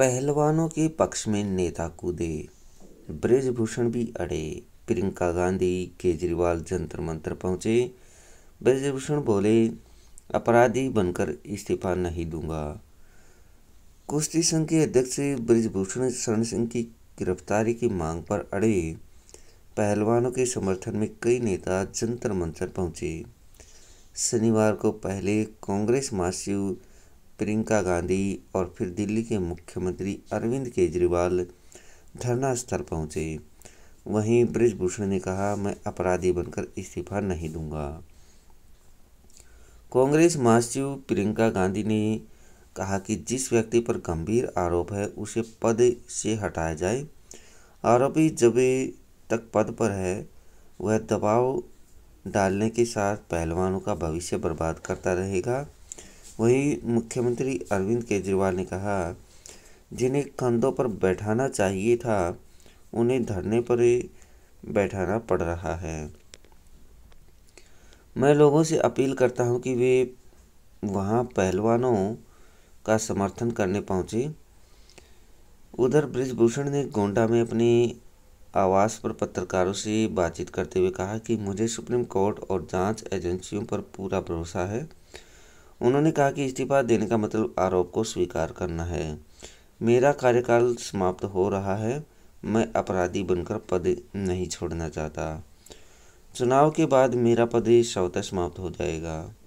पहलवानों के पक्ष में नेता कूदे ब्रजभूषण भी अड़े प्रियंका गांधी केजरीवाल जंतर मंत्र पहुंचे ब्रजभूषण बोले अपराधी बनकर इस्तीफा नहीं दूंगा कुश्ती संघ के अध्यक्ष ब्रजभूषण शरण सिंह की गिरफ्तारी की मांग पर अड़े पहलवानों के समर्थन में कई नेता जंतर मंत्र पहुंचे शनिवार को पहले कांग्रेस महासचिव प्रियंका गांधी और फिर दिल्ली के मुख्यमंत्री अरविंद केजरीवाल धरना स्थल पहुंचे वहीं ब्रजभूषण ने कहा मैं अपराधी बनकर इस्तीफा नहीं दूंगा कांग्रेस महासचिव प्रियंका गांधी ने कहा कि जिस व्यक्ति पर गंभीर आरोप है उसे पद से हटाया जाए आरोपी जब तक पद पर है वह दबाव डालने के साथ पहलवानों का भविष्य बर्बाद करता रहेगा वहीं मुख्यमंत्री अरविंद केजरीवाल ने कहा जिन्हें कंधों पर बैठाना चाहिए था उन्हें धरने पर बैठाना पड़ रहा है मैं लोगों से अपील करता हूं कि वे वहां पहलवानों का समर्थन करने पहुंचे उधर ब्रिजभूषण ने गोंडा में अपने आवास पर पत्रकारों से बातचीत करते हुए कहा कि मुझे सुप्रीम कोर्ट और जांच एजेंसियों पर पूरा भरोसा है उन्होंने कहा कि इस्तीफा देने का मतलब आरोप को स्वीकार करना है मेरा कार्यकाल समाप्त हो रहा है मैं अपराधी बनकर पद नहीं छोड़ना चाहता चुनाव के बाद मेरा पद स्वतः समाप्त हो जाएगा